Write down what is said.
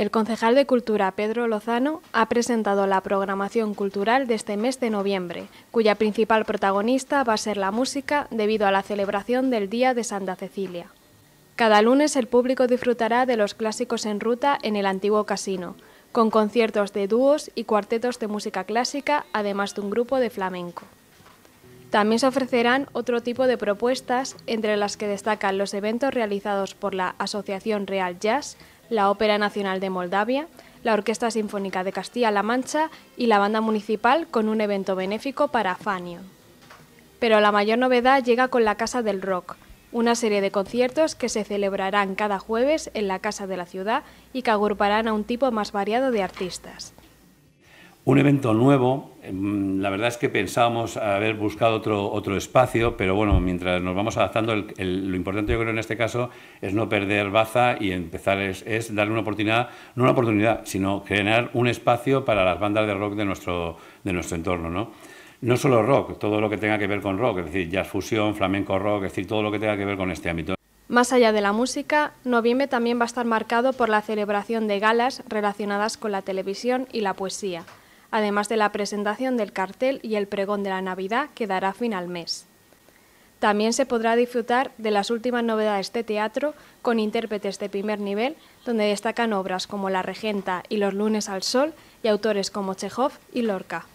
El concejal de Cultura, Pedro Lozano, ha presentado la programación cultural de este mes de noviembre, cuya principal protagonista va a ser la música debido a la celebración del Día de Santa Cecilia. Cada lunes el público disfrutará de los clásicos en ruta en el antiguo casino, con conciertos de dúos y cuartetos de música clásica, además de un grupo de flamenco. También se ofrecerán otro tipo de propuestas, entre las que destacan los eventos realizados por la Asociación Real Jazz, la Ópera Nacional de Moldavia, la Orquesta Sinfónica de Castilla-La Mancha y la Banda Municipal con un evento benéfico para Fanio. Pero la mayor novedad llega con la Casa del Rock, una serie de conciertos que se celebrarán cada jueves en la Casa de la Ciudad y que agruparán a un tipo más variado de artistas un evento nuevo. Em, la verdad es que pensábamos haber buscado otro, otro espacio, pero bueno, mientras nos vamos adaptando, lo importante yo creo en este caso es no perder baza y empezar, es, darle una oportunidad, no una oportunidad, sino generar un espacio para las bandas de rock de nuestro, entorno. ¿no? no solo rock, todo lo que tenga que ver con rock, es decir, jazz fusión, flamenco rock, es decir, todo lo que tenga que ver con este ámbito. Más allá de la música, noviembre también va a estar marcado por la celebración de galas relacionadas con la televisión y la poesía además de la presentación del cartel y el pregón de la Navidad que dará fin al mes. También se podrá disfrutar de las últimas novedades de teatro con intérpretes de primer nivel, donde destacan obras como La Regenta y Los lunes al sol y autores como Chekhov y Lorca.